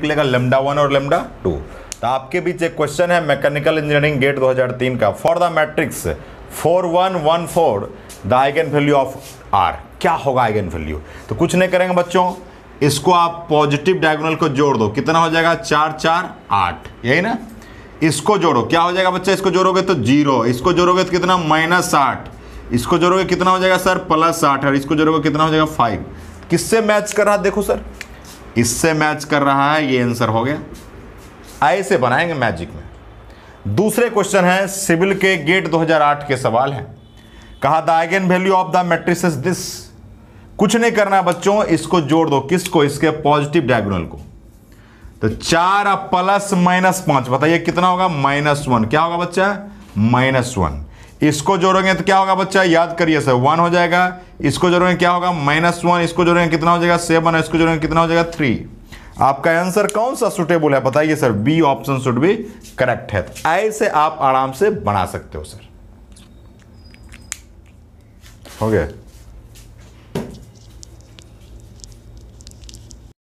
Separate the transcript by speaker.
Speaker 1: निकलेगा lambda one और lambda two तो आपके बीच एक क्वेश्चन है मैकेनिकल इंजीनियरिंग गेट 2003 का for the matrix 4114 the eigen value of R क्या होगा आइगन वैल्यू तो कुछ नहीं करेंगे बच्चों इसको आप पॉजिटिव डायगोनल को जोड़ दो कितना हो जाएगा चार चार आठ यही ना इसको जोड़ो क्या हो जाएगा बच्चा इसको जोड़ोगे तो जीरो इसको जोड़ोगे तो कितना माइनस आठ इसको जोड़ोगे कितना हो जाएगा सर प्लस आठ और इसको जोड़ोगे कितना हो जाएगा फाइव किससे मैच कर रहा देखो सर इससे मैच कर रहा है ये आंसर हो गया ऐसे बनाएंगे मैजिक में दूसरे क्वेश्चन है सिविल के गेट 2008 के सवाल हैं कहा the eigen value of the matrix this कुछ नहीं करना बच्चों इसको जोड़ दो किसको इसके पॉजिटिव डायगोनल को तो चार प्लस माइनस पांच बताइए कितना होगा माइनस वन क्या होगा बच्चा माइनस वन इसको जोड़ोगे तो क्या होगा बच्चा याद करिए सर वन हो जाएगा इसको जोड़ेंगे क्या होगा माइनस वन इसको जोड़ेंगे कितना हो जाएगा सेवन इसको जोड़ेंगे कितना हो जाएगा थ्री आपका आंसर कौन सा सुटेबल है बताइए सर बी ऑप्शन शुड भी करेक्ट है ऐसे आप आराम से बना सकते हो सर हो गया